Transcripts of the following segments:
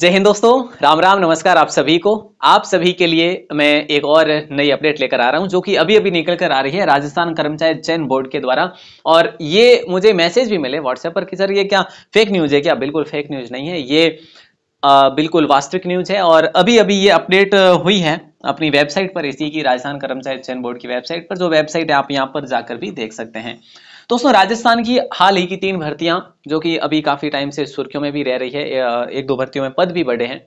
जय हिंद दोस्तों राम राम नमस्कार आप सभी को आप सभी के लिए मैं एक और नई अपडेट लेकर आ रहा हूं जो कि अभी अभी निकल कर आ रही है राजस्थान कर्मचारी चयन बोर्ड के द्वारा और ये मुझे मैसेज भी मिले व्हाट्सएप पर कि सर ये क्या फेक न्यूज़ है क्या बिल्कुल फेक न्यूज़ नहीं है ये आ, बिल्कुल वास्तविक न्यूज़ है और अभी अभी ये अपडेट हुई है अपनी वेबसाइट पर इसी की राजस्थान कर्मचारी चयन बोर्ड की वेबसाइट पर जो वेबसाइट है आप यहाँ पर जाकर भी देख सकते हैं दोस्तों राजस्थान की हाल ही की तीन भर्तियां जो कि अभी काफी टाइम से सुर्खियों में भी रह रही है एक दो भर्तियों में पद भी बढ़े हैं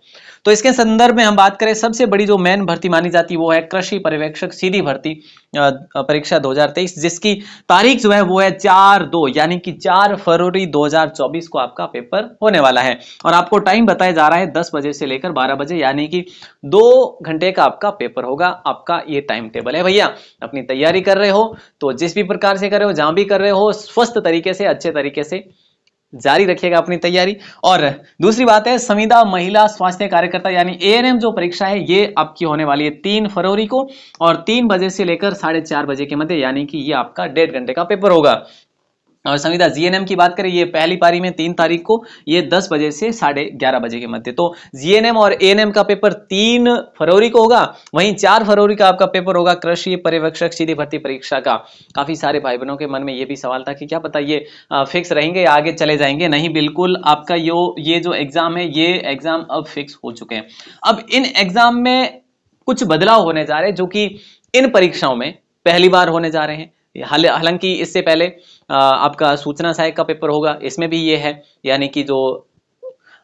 तो इसके संदर्भ में हम बात करें सबसे बड़ी जो मेन भर्ती मानी जाती है वो है कृषि पर्यवेक्षक सीधी भर्ती परीक्षा 2023 जिसकी तारीख जो है वो है चार दो यानी कि चार फरवरी 2024 को आपका पेपर होने वाला है और आपको टाइम बताया जा रहा है दस बजे से लेकर बारह बजे यानी कि दो घंटे का आपका पेपर होगा आपका ये टाइम टेबल है भैया अपनी तैयारी कर रहे हो तो जिस भी प्रकार से कर रहे हो जहां भी कर रहे रहे हो स्वस्थ तरीके से अच्छे तरीके से जारी रखिएगा अपनी तैयारी और दूसरी बात है संविदा महिला स्वास्थ्य कार्यकर्ता यानी ए जो परीक्षा है ये आपकी होने वाली है तीन फरवरी को और तीन बजे से लेकर साढ़े चार बजे के मध्य यानी कि ये आपका डेढ़ घंटे का पेपर होगा और संविदा जीएनएम की बात करें ये पहली पारी में तीन तारीख को ये दस बजे से साढ़े ग्यारह बजे के मध्य तो जीएनएम और एएनएम का पेपर तीन फरवरी को होगा वहीं चार फरवरी का आपका पेपर होगा कृषि पर्यवेक्षक सीधी भर्ती परीक्षा का काफी सारे भाई बहनों के मन में ये भी सवाल था कि क्या पता ये फिक्स रहेंगे या आगे चले जाएंगे नहीं बिल्कुल आपका यो ये जो एग्जाम है ये एग्जाम अब फिक्स हो चुके हैं अब इन एग्जाम में कुछ बदलाव होने जा रहे हैं जो कि इन परीक्षाओं में पहली बार होने जा रहे हैं हालांकि इससे पहले आपका सूचना सहायक का पेपर होगा इसमें भी ये है यानी कि जो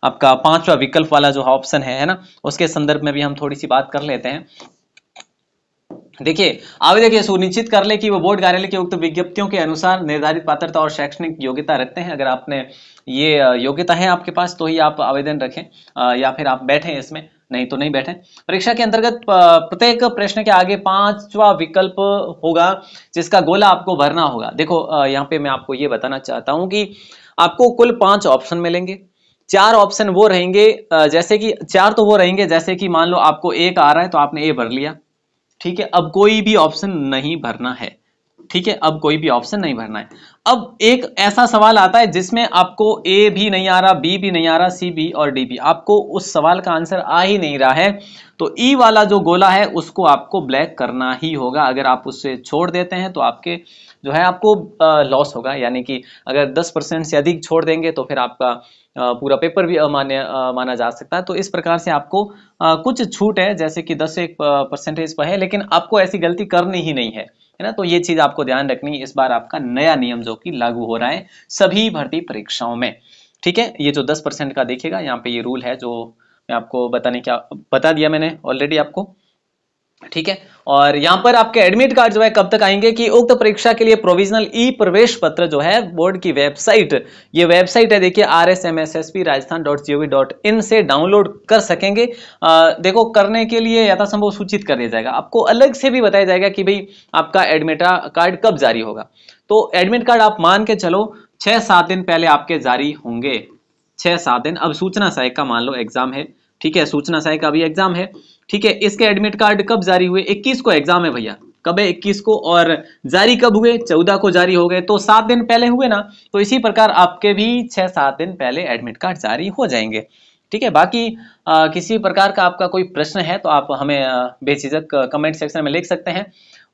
आपका पांचवा विकल्प वाला जो ऑप्शन है है ना उसके संदर्भ में भी हम थोड़ी सी बात कर लेते हैं देखिए आवेदक यह सुनिश्चित कर ले कि वो बोर्ड कार्यालय की उक्त विज्ञप्तियों के अनुसार निर्धारित पात्रता और शैक्षणिक योग्यता रखते हैं अगर आपने ये योग्यता है आपके पास तो ही आप आवेदन रखें या फिर आप बैठे इसमें नहीं तो नहीं बैठे परीक्षा के अंतर्गत प्रत्येक प्रश्न के आगे पांचवा विकल्प होगा जिसका गोला आपको भरना होगा देखो यहाँ पे मैं आपको ये बताना चाहता हूँ कि आपको कुल पांच ऑप्शन मिलेंगे चार ऑप्शन वो रहेंगे जैसे कि चार तो वो रहेंगे जैसे कि मान लो आपको एक आ रहा है तो आपने ए भर लिया ठीक है अब कोई भी ऑप्शन नहीं भरना है ठीक है अब कोई भी ऑप्शन नहीं भरना है अब एक ऐसा सवाल आता है जिसमें आपको ए भी नहीं आ रहा बी भी नहीं आ रहा सी बी और डी बी आपको उस सवाल का आंसर आ ही नहीं रहा है तो ई e वाला जो गोला है उसको आपको ब्लैक करना ही होगा अगर आप उससे छोड़ देते हैं तो आपके जो है आपको लॉस होगा यानी कि अगर 10 परसेंट से अधिक छोड़ देंगे तो फिर आपका पूरा पेपर भी अमान्य माना जा सकता है तो इस प्रकार से आपको कुछ छूट है जैसे कि दस एक परसेंटेज पर है लेकिन आपको ऐसी गलती करनी ही नहीं है है ना तो ये चीज़ आपको ध्यान रखनी इस बार आपका नया नियम जो कि लागू हो रहा है सभी भर्ती परीक्षाओं में ठीक है ये जो दस परसेंट का देखेगा यहाँ पे ये रूल है जो मैं आपको बताने क्या बता दिया मैंने ऑलरेडी आपको ठीक है और यहाँ पर आपके एडमिट कार्ड जो है कब तक आएंगे कि उक्त परीक्षा के लिए प्रोविजनल ई प्रवेश पत्र जो है बोर्ड की वेबसाइट ये वेबसाइट है देखिए R S M S S P Rajasthan dot G O V dot in से डाउनलोड कर सकेंगे आ, देखो करने के लिए यथासंभव सूचित कर दिया जाएगा आपको अलग से भी बताया जाएगा कि भाई आपका एडमिट कार्ड कब जारी होगा तो एडमिट कार्ड आप मान के चलो छह सात दिन पहले आपके जारी होंगे छह सात दिन अब सूचना सहायक का मान लो एग्जाम है ठीक है सूचना सहायक का भी एग्जाम है ठीक है इसके एडमिट कार्ड कब जारी हुए 21 को एग्जाम है भैया कब है 21 को और जारी कब हुए 14 को जारी हो गए तो सात दिन पहले हुए ना तो इसी प्रकार आपके भी छः सात दिन पहले एडमिट कार्ड जारी हो जाएंगे ठीक है बाकी आ, किसी प्रकार का आपका कोई प्रश्न है तो आप हमें बेचिजक कमेंट सेक्शन में लिख सकते हैं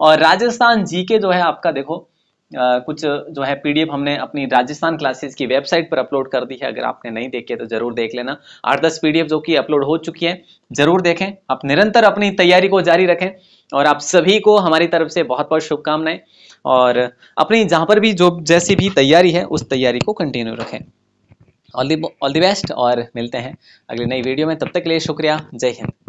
और राजस्थान जी के जो है आपका देखो कुछ जो है पीडीएफ हमने अपनी राजस्थान क्लासेस की वेबसाइट पर अपलोड कर दी है अगर आपने नहीं देखे तो जरूर देख लेना आठ दस पीडीएफ जो कि अपलोड हो चुकी है जरूर देखें आप निरंतर अपनी तैयारी को जारी रखें और आप सभी को हमारी तरफ से बहुत बहुत शुभकामनाएं और अपनी जहाँ पर भी जो जैसी भी तैयारी है उस तैयारी को कंटिन्यू रखें all the all the best और मिलते हैं अगले नई वीडियो में तब तक के लिए शुक्रिया जय हिंद